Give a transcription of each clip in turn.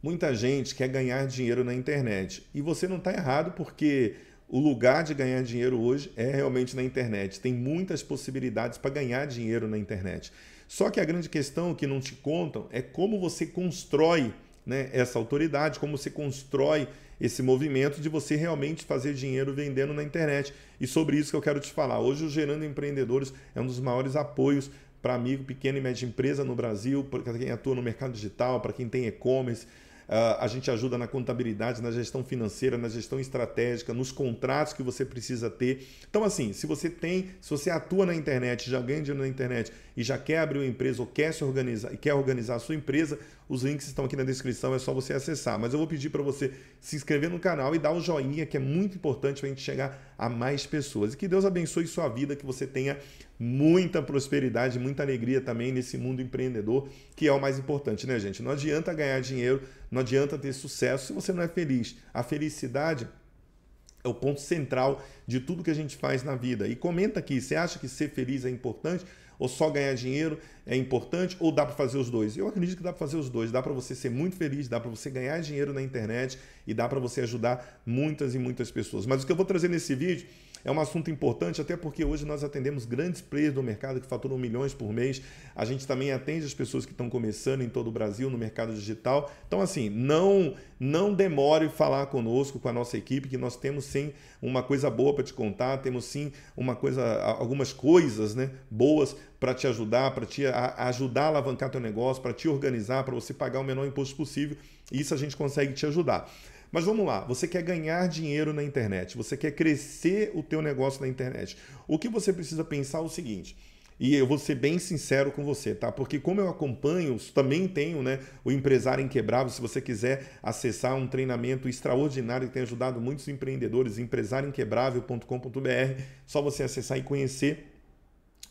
Muita gente quer ganhar dinheiro na internet. E você não está errado, porque o lugar de ganhar dinheiro hoje é realmente na internet. Tem muitas possibilidades para ganhar dinheiro na internet. Só que a grande questão que não te contam é como você constrói né, essa autoridade, como você constrói esse movimento de você realmente fazer dinheiro vendendo na internet. E sobre isso que eu quero te falar. Hoje o Gerando Empreendedores é um dos maiores apoios para amigo, pequena e média empresa no Brasil, para quem atua no mercado digital, para quem tem e-commerce ah, a gente ajuda na contabilidade, na gestão financeira, na gestão estratégica, nos contratos que você precisa ter. Então, assim, se você tem, se você atua na internet, já ganha dinheiro na internet e já quer abrir uma empresa ou quer se organizar e quer organizar a sua empresa, os links estão aqui na descrição, é só você acessar. Mas eu vou pedir para você se inscrever no canal e dar um joinha, que é muito importante para a gente chegar a mais pessoas. E que Deus abençoe sua vida, que você tenha muita prosperidade, muita alegria também nesse mundo empreendedor, que é o mais importante, né, gente? Não adianta ganhar dinheiro, não adianta ter sucesso se você não é feliz. A felicidade é o ponto central de tudo que a gente faz na vida. E comenta aqui, você acha que ser feliz é importante? ou só ganhar dinheiro é importante, ou dá para fazer os dois? Eu acredito que dá para fazer os dois. Dá para você ser muito feliz, dá para você ganhar dinheiro na internet e dá para você ajudar muitas e muitas pessoas. Mas o que eu vou trazer nesse vídeo é um assunto importante, até porque hoje nós atendemos grandes players do mercado que faturam milhões por mês. A gente também atende as pessoas que estão começando em todo o Brasil no mercado digital. Então, assim, não, não demore falar conosco, com a nossa equipe, que nós temos sim uma coisa boa para te contar, temos sim uma coisa, algumas coisas né, boas para te ajudar, para te ajudar a alavancar teu negócio, para te organizar, para você pagar o menor imposto possível. Isso a gente consegue te ajudar. Mas vamos lá, você quer ganhar dinheiro na internet, você quer crescer o teu negócio na internet. O que você precisa pensar é o seguinte, e eu vou ser bem sincero com você, tá? Porque como eu acompanho, também tenho, né, o empresário inquebrável, se você quiser acessar um treinamento extraordinário que tem ajudado muitos empreendedores, empresarioinquebrável.com.br, só você acessar e conhecer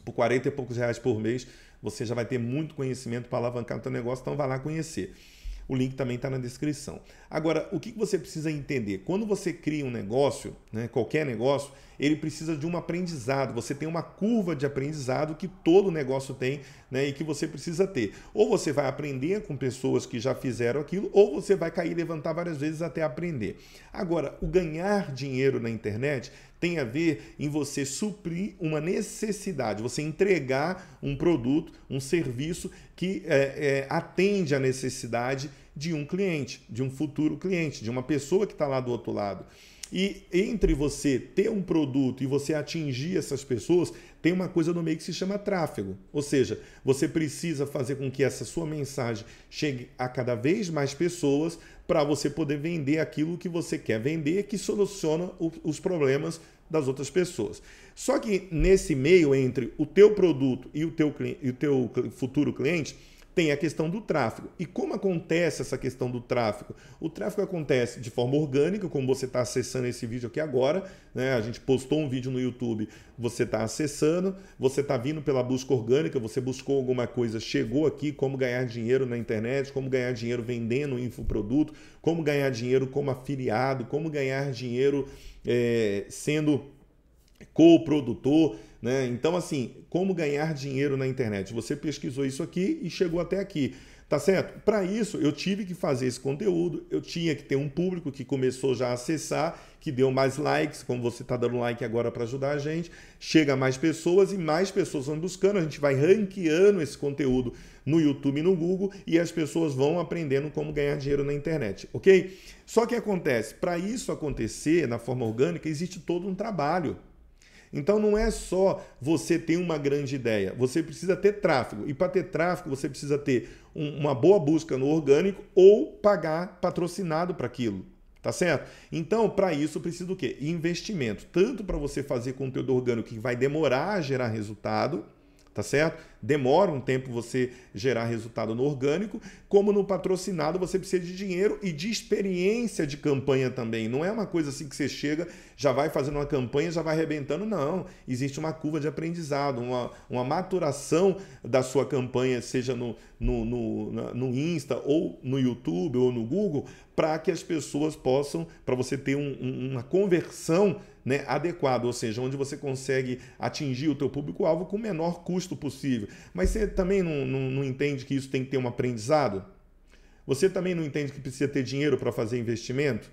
por 40 e poucos reais por mês, você já vai ter muito conhecimento para alavancar o teu negócio, então vai lá conhecer. O link também está na descrição. Agora, o que você precisa entender? Quando você cria um negócio, né, qualquer negócio, ele precisa de um aprendizado. Você tem uma curva de aprendizado que todo negócio tem né, e que você precisa ter. Ou você vai aprender com pessoas que já fizeram aquilo, ou você vai cair e levantar várias vezes até aprender. Agora, o ganhar dinheiro na internet tem a ver em você suprir uma necessidade, você entregar um produto, um serviço que é, é, atende à necessidade de um cliente, de um futuro cliente, de uma pessoa que está lá do outro lado. E entre você ter um produto e você atingir essas pessoas, tem uma coisa no meio que se chama tráfego. Ou seja, você precisa fazer com que essa sua mensagem chegue a cada vez mais pessoas para você poder vender aquilo que você quer vender, que soluciona os problemas das outras pessoas. Só que nesse meio entre o teu produto e o teu, e o teu futuro cliente, tem a questão do tráfego. E como acontece essa questão do tráfego? O tráfego acontece de forma orgânica, como você está acessando esse vídeo aqui agora. Né? A gente postou um vídeo no YouTube, você está acessando, você está vindo pela busca orgânica, você buscou alguma coisa, chegou aqui, como ganhar dinheiro na internet, como ganhar dinheiro vendendo um infoproduto, como ganhar dinheiro como afiliado, como ganhar dinheiro é, sendo co-produtor, né? Então, assim, como ganhar dinheiro na internet? Você pesquisou isso aqui e chegou até aqui. Tá certo? Para isso, eu tive que fazer esse conteúdo, eu tinha que ter um público que começou já a acessar, que deu mais likes, como você está dando like agora para ajudar a gente, chega mais pessoas e mais pessoas vão buscando, a gente vai ranqueando esse conteúdo no YouTube e no Google e as pessoas vão aprendendo como ganhar dinheiro na internet, ok? Só que acontece, para isso acontecer na forma orgânica, existe todo um trabalho então não é só você ter uma grande ideia, você precisa ter tráfego. E para ter tráfego, você precisa ter um, uma boa busca no orgânico ou pagar patrocinado para aquilo. Tá certo? Então, para isso precisa do quê? Investimento, tanto para você fazer conteúdo orgânico que vai demorar a gerar resultado, tá certo? Demora um tempo você gerar resultado no orgânico, como no patrocinado você precisa de dinheiro e de experiência de campanha também. Não é uma coisa assim que você chega, já vai fazendo uma campanha, já vai arrebentando, não. Existe uma curva de aprendizado, uma, uma maturação da sua campanha, seja no, no, no, no Insta ou no YouTube ou no Google, para que as pessoas possam, para você ter um, um, uma conversão né, adequado, ou seja, onde você consegue atingir o teu público-alvo com o menor custo possível. Mas você também não, não, não entende que isso tem que ter um aprendizado? Você também não entende que precisa ter dinheiro para fazer investimento?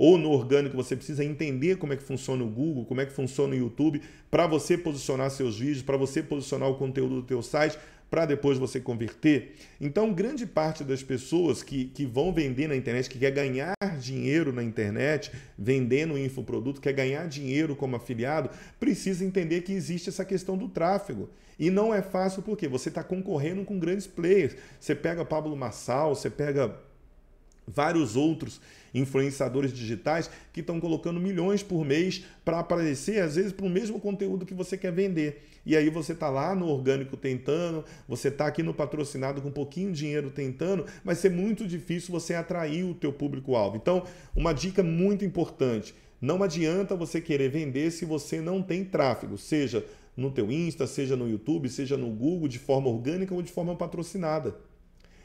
ou no orgânico você precisa entender como é que funciona o Google, como é que funciona o YouTube, para você posicionar seus vídeos, para você posicionar o conteúdo do teu site, para depois você converter. Então, grande parte das pessoas que, que vão vender na internet, que quer ganhar dinheiro na internet, vendendo infoproduto, quer ganhar dinheiro como afiliado, precisa entender que existe essa questão do tráfego. E não é fácil porque você está concorrendo com grandes players. Você pega Pablo Massal, você pega vários outros influenciadores digitais que estão colocando milhões por mês para aparecer, às vezes, para o mesmo conteúdo que você quer vender. E aí você está lá no orgânico tentando, você está aqui no patrocinado com um pouquinho de dinheiro tentando, vai ser muito difícil você atrair o teu público-alvo. Então, uma dica muito importante, não adianta você querer vender se você não tem tráfego, seja no teu Insta, seja no YouTube, seja no Google, de forma orgânica ou de forma patrocinada.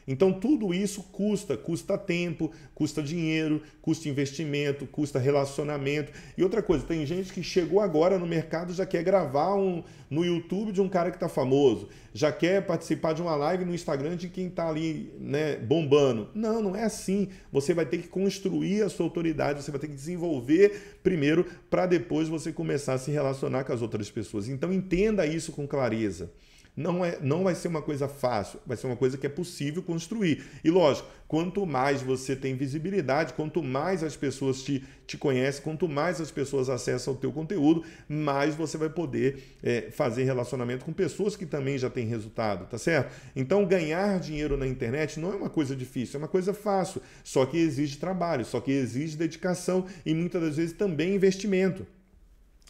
Então tudo isso custa, custa tempo, custa dinheiro, custa investimento, custa relacionamento. E outra coisa, tem gente que chegou agora no mercado já quer gravar um no YouTube de um cara que está famoso, já quer participar de uma live no Instagram de quem está ali, né, bombando. Não, não é assim. Você vai ter que construir a sua autoridade, você vai ter que desenvolver primeiro para depois você começar a se relacionar com as outras pessoas. Então entenda isso com clareza não, é, não vai ser uma coisa fácil, vai ser uma coisa que é possível construir. E lógico, quanto mais você tem visibilidade, quanto mais as pessoas te, te conhecem, quanto mais as pessoas acessam o teu conteúdo, mais você vai poder é, fazer relacionamento com pessoas que também já têm resultado, tá certo? Então, ganhar dinheiro na internet não é uma coisa difícil, é uma coisa fácil, só que exige trabalho, só que exige dedicação e muitas das vezes também investimento.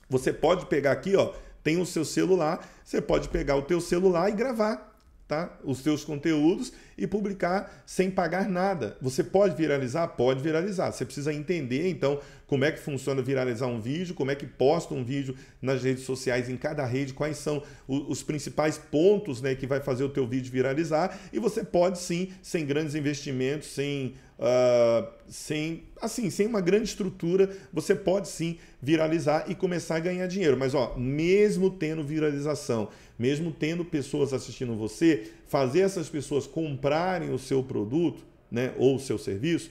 Você pode pegar aqui, ó, tem o seu celular, você pode pegar o teu celular e gravar tá? os seus conteúdos e publicar sem pagar nada. Você pode viralizar? Pode viralizar. Você precisa entender, então, como é que funciona viralizar um vídeo, como é que posta um vídeo nas redes sociais, em cada rede, quais são os principais pontos né, que vai fazer o teu vídeo viralizar. E você pode sim, sem grandes investimentos, sem Uh, sem assim sem uma grande estrutura você pode sim viralizar e começar a ganhar dinheiro mas ó mesmo tendo viralização mesmo tendo pessoas assistindo você fazer essas pessoas comprarem o seu produto né ou o seu serviço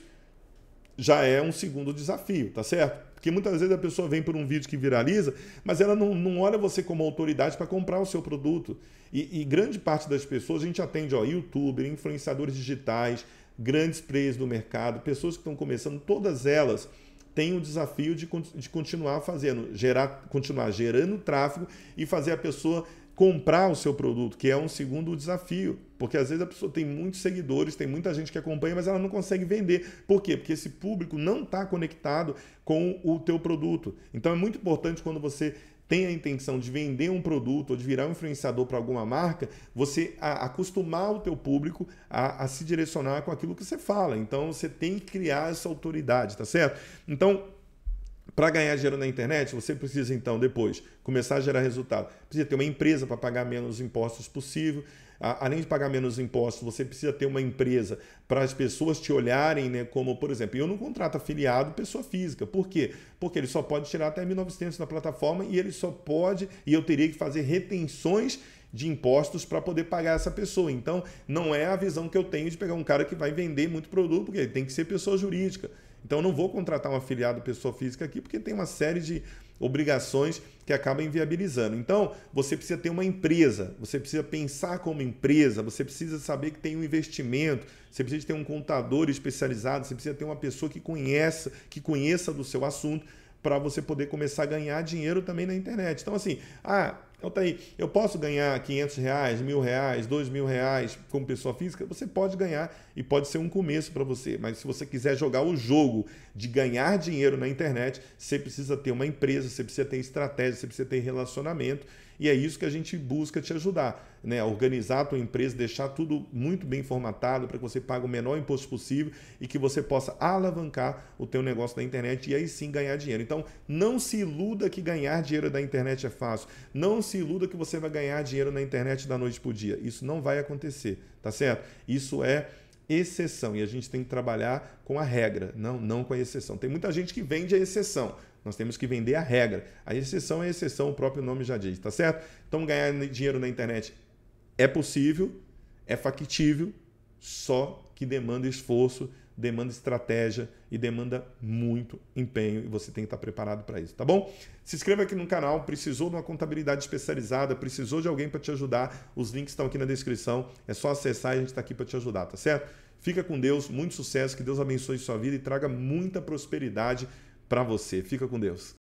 já é um segundo desafio, tá certo? Porque muitas vezes a pessoa vem por um vídeo que viraliza, mas ela não, não olha você como autoridade para comprar o seu produto. E, e, grande parte das pessoas, a gente atende, ó, youtuber, influenciadores digitais, grandes players do mercado, pessoas que estão começando, todas elas têm o desafio de, de continuar fazendo, gerar, continuar gerando tráfego e fazer a pessoa comprar o seu produto, que é um segundo desafio. Porque às vezes a pessoa tem muitos seguidores, tem muita gente que acompanha, mas ela não consegue vender. Por quê? Porque esse público não está conectado com o teu produto. Então é muito importante quando você tem a intenção de vender um produto ou de virar um influenciador para alguma marca, você acostumar o teu público a, a se direcionar com aquilo que você fala. Então você tem que criar essa autoridade, tá certo? Então para ganhar dinheiro na internet, você precisa então depois começar a gerar resultado. Precisa ter uma empresa para pagar menos impostos possível. Além de pagar menos impostos, você precisa ter uma empresa para as pessoas te olharem, né? Como, por exemplo, eu não contrato afiliado pessoa física. Por quê? Porque ele só pode tirar até 1.900 na plataforma e ele só pode, e eu teria que fazer retenções de impostos para poder pagar essa pessoa. Então, não é a visão que eu tenho de pegar um cara que vai vender muito produto, porque ele tem que ser pessoa jurídica. Então eu não vou contratar um afiliado pessoa física aqui porque tem uma série de obrigações que acabam inviabilizando. Então, você precisa ter uma empresa, você precisa pensar como empresa, você precisa saber que tem um investimento, você precisa ter um contador especializado, você precisa ter uma pessoa que conheça, que conheça do seu assunto para você poder começar a ganhar dinheiro também na internet. Então, assim, ah, então tá aí, eu posso ganhar 500 reais, mil reais, dois mil reais como pessoa física? Você pode ganhar e pode ser um começo para você, mas se você quiser jogar o jogo de ganhar dinheiro na internet, você precisa ter uma empresa, você precisa ter estratégia, você precisa ter relacionamento e é isso que a gente busca te ajudar, né? Organizar a tua empresa, deixar tudo muito bem formatado para que você pague o menor imposto possível e que você possa alavancar o teu negócio na internet e aí sim ganhar dinheiro. Então, não se iluda que ganhar dinheiro da internet é fácil. Não se iluda que você vai ganhar dinheiro na internet da noite para o dia. Isso não vai acontecer, tá certo? Isso é exceção e a gente tem que trabalhar com a regra, não, não com a exceção. Tem muita gente que vende a exceção. Nós temos que vender a regra. A exceção é a exceção, o próprio nome já diz, tá certo? Então ganhar dinheiro na internet é possível, é factível, só que demanda esforço, demanda estratégia e demanda muito empenho e você tem que estar preparado para isso, tá bom? Se inscreva aqui no canal, precisou de uma contabilidade especializada, precisou de alguém para te ajudar, os links estão aqui na descrição, é só acessar e a gente está aqui para te ajudar, tá certo? Fica com Deus, muito sucesso, que Deus abençoe sua vida e traga muita prosperidade para você. Fica com Deus.